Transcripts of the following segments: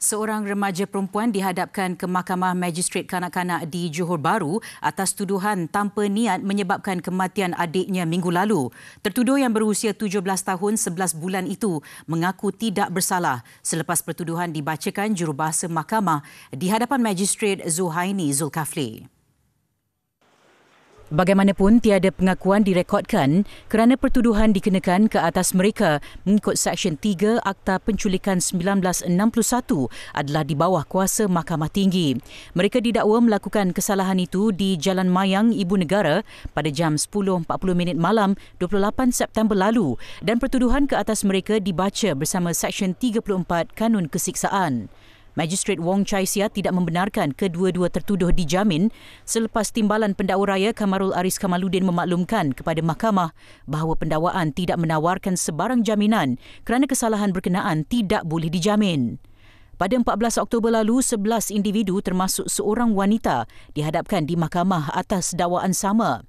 Seorang remaja perempuan dihadapkan ke Mahkamah Magistrate Kanak-kanak di Johor Bahru atas tuduhan tanpa niat menyebabkan kematian adiknya minggu lalu. Tertuduh yang berusia 17 tahun 11 bulan itu mengaku tidak bersalah selepas pertuduhan dibacakan jurubahasa mahkamah di hadapan Magistrate Zuhaini Zulkafli. Bagaimanapun, tiada pengakuan direkodkan kerana pertuduhan dikenakan ke atas mereka mengikut Seksyen 3 Akta Penculikan 1961 adalah di bawah kuasa Mahkamah Tinggi. Mereka didakwa melakukan kesalahan itu di Jalan Mayang Ibu Negara pada jam 10.40 malam 28 September lalu dan pertuduhan ke atas mereka dibaca bersama Seksyen 34 Kanun Kesiksaan. Magistrate Wong Chai Sia tidak membenarkan kedua-dua tertuduh dijamin selepas timbalan pendakwa raya Kamarul Aris Kamaludin memaklumkan kepada mahkamah bahawa pendakwaan tidak menawarkan sebarang jaminan kerana kesalahan berkenaan tidak boleh dijamin. Pada 14 Oktober lalu, 11 individu termasuk seorang wanita dihadapkan di mahkamah atas dakwaan sama.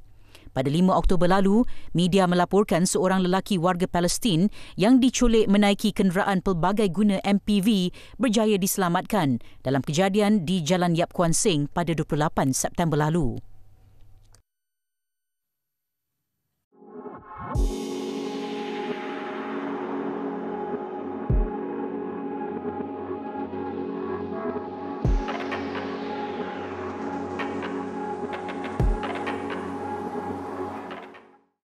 Pada 5 Oktober lalu, media melaporkan seorang lelaki warga Palestin yang diculik menaiki kenderaan pelbagai guna MPV berjaya diselamatkan dalam kejadian di Jalan Yap Kuan Sing pada 28 September lalu.